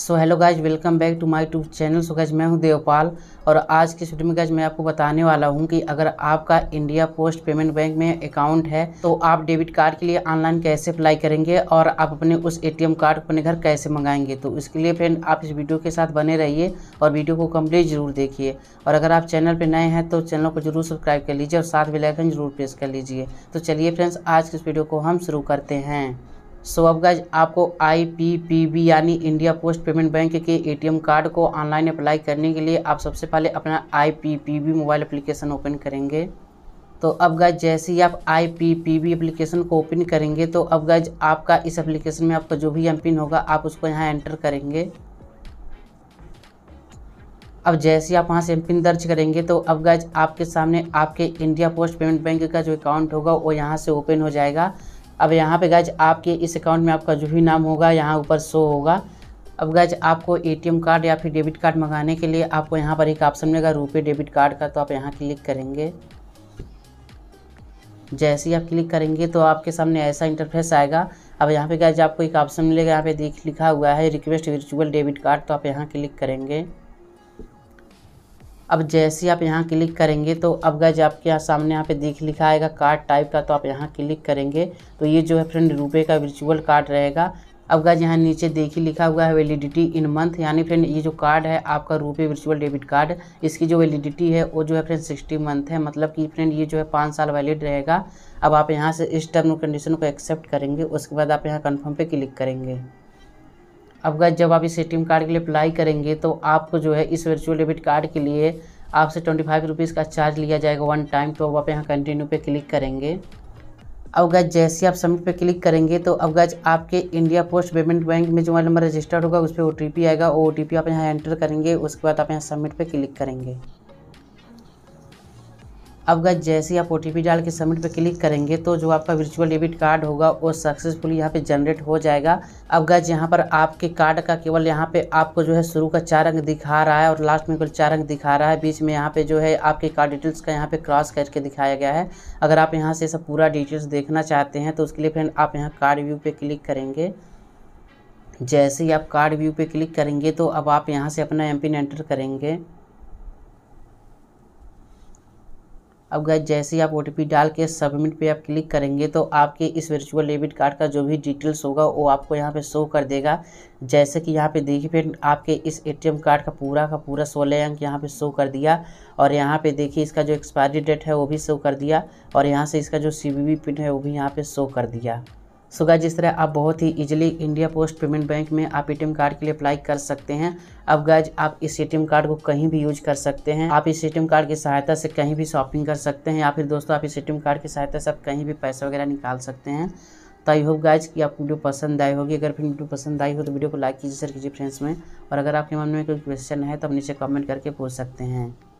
so hello guys welcome back to my tube channel so guys मैं हूं देवपाल और आज के शूट में गैज मैं आपको बताने वाला हूं कि अगर आपका इंडिया पोस्ट पेमेंट बैंक में अकाउंट है तो आप डेबिट कार्ड के लिए ऑनलाइन कैसे अप्लाई करेंगे और आप अपने उस एटीएम कार्ड को अपने घर कैसे मंगाएंगे तो इसके लिए फ्रेंड आप इस वीडियो के साथ बने रहिए और वीडियो को कम्प्लीट जरूर देखिए और अगर आप चैनल पर नए हैं तो चैनल को जरूर सब्सक्राइब कर लीजिए और साथ बेलाइकन जरूर प्रेस कर लीजिए तो चलिए फ्रेंड्स आज की इस वीडियो को हम शुरू करते हैं सो अब गाइज आपको आईपीपीबी यानी इंडिया पोस्ट पेमेंट बैंक के एटीएम कार्ड को ऑनलाइन अप्लाई करने के लिए आप सबसे पहले अपना आईपीपीबी मोबाइल एप्लीकेशन ओपन करेंगे तो अब गाइज जैसे ही आप I P P B application को ओपन करेंगे तो अब गाइज आपका इस एप्लीकेशन में आपका जो भी एम पिन होगा आप उसको यहाँ एंटर करेंगे अब जैसे ही आप वहाँ से एम पिन दर्ज करेंगे तो अब गाइज आपके सामने आपके इंडिया पोस्ट पेमेंट बैंक का जो अकाउंट होगा वो यहाँ से ओपन हो जाएगा अब यहाँ पे गैज आपके इस अकाउंट में आपका जो भी नाम होगा यहाँ ऊपर शो होगा अब गैज आपको एटीएम कार्ड या फिर डेबिट कार्ड मंगाने के लिए आपको यहाँ पर एक ऑप्शन मिलेगा रुपये डेबिट कार्ड का तो आप यहाँ क्लिक करेंगे जैसे ही आप क्लिक करेंगे तो आपके सामने ऐसा इंटरफेस आएगा अब यहाँ पे गैज आपको एक ऑप्शन मिलेगा यहाँ पे देख लिखा हुआ है रिक्वेस्ट वर्चुअल डेबिट कार्ड तो आप यहाँ क्लिक करेंगे अब जैसे आप यहाँ क्लिक करेंगे तो अब गज आपके यहाँ सामने यहाँ पे दिख लिखा आएगा कार्ड टाइप का तो आप यहाँ क्लिक करेंगे तो ये जो है फ्रेंड रुपये का वर्चुअल कार्ड रहेगा अब गज यहाँ नीचे देख ही लिखा हुआ है वैलिडिटी इन मंथ यानी फ्रेंड ये जो कार्ड है आपका रुपये वर्चुअल डेबिट कार्ड इसकी जो वैलिडिटी है वो जो है फ्रेंड सिक्सटी मंथ है मतलब कि फ्रेंड ये जो है पाँच साल वैलिड रहेगा अब आप यहाँ से इस टर्म कंडीशन को एक्सेप्ट करेंगे उसके बाद आप यहाँ कन्फर्म पर क्लिक करेंगे अब गए जब आप इस ए कार्ड के लिए अप्लाई करेंगे तो आपको जो है इस वर्चुअल डेबिट कार्ड के लिए आपसे ट्वेंटी फाइव रुपीज़ का चार्ज लिया जाएगा वन टाइम तो आप यहाँ कंटिन्यू पे क्लिक करेंगे अब गैज जैसे आप सबमिट पे क्लिक करेंगे तो अब गैज आपके इंडिया पोस्ट पेमेंट बैंक में जो मोबाइल नंबर रजिस्टर्ड होगा उस पर ओ आएगा ओ आप यहाँ एंटर करेंगे उसके बाद आप यहाँ सबमिट पे क्लिक करेंगे अब गज जैसे ही आप ओ डाल के सबमिट पे क्लिक करेंगे तो जो आपका वर्चुअल डेबिट कार्ड होगा वो सक्सेसफुली यहाँ पे जनरेट हो जाएगा अब गज यहाँ पर आपके कार्ड का केवल यहाँ पे आपको जो है शुरू का चार अंक दिखा रहा है और लास्ट में कुल चार अंक दिखा रहा है बीच में यहाँ पे जो है आपके कार्ड डिटेल्स का यहाँ पे क्रॉस करके दिखाया गया है अगर आप यहाँ से सब पूरा डिटेल्स देखना चाहते हैं तो उसके लिए फ्रेंड आप यहाँ कार्ड व्यू पर क्लिक करेंगे जैसे ही आप कार्ड व्यू पर क्लिक करेंगे तो अब आप यहाँ से अपना एम पिन एंटर करेंगे अब गए जैसे ही आप ओ डाल के सबमिट पे आप क्लिक करेंगे तो आपके इस वर्चुअल डेबिट कार्ड का जो भी डिटेल्स होगा वो आपको यहाँ पे शो कर देगा जैसे कि यहाँ पे देखिए फिर आपके इस एटीएम कार्ड का पूरा का पूरा सोलह अंक यहाँ पे शो कर दिया और यहाँ पे देखिए इसका जो एक्सपायरी डेट है वो भी शो कर दिया और यहाँ से इसका जो सी पिन है वो भी यहाँ पर शो कर दिया सो गाइज इस तरह आप बहुत ही easily India post payment bank में आप एटीएम कार्ड के लिए अप्लाई कर सकते हैं अब गाइज आप इस एटीएम कार्ड को कहीं भी यूज कर सकते हैं आप इस एटीएम कार्ड की सहायता से कहीं भी शॉपिंग कर सकते हैं या फिर दोस्तों आप इस एटीएम कार्ड की सहायता से आप कहीं भी पैसा वगैरह निकाल सकते हैं तो आई होप गाइज की आपको वीडियो पसंद आई होगी अगर फिर वीडियो पसंद आई हो तो वीडियो को लाइक कीजिए शेयर कीजिए फ्रेंड्स में और अगर आपके मन में कोई क्वेश्चन है तो आप नीचे कमेंट करके पूछ सकते हैं